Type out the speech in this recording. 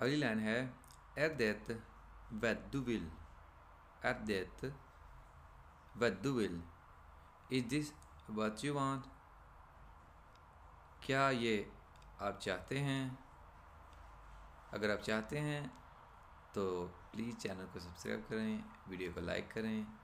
अगली लाइन है at that what do at is this what you want क्या ये आप चाहते हैं अगर आप चाहते हैं तो प्लीज़ चैनल को सब्सक्राइब करें वीडियो को लाइक करें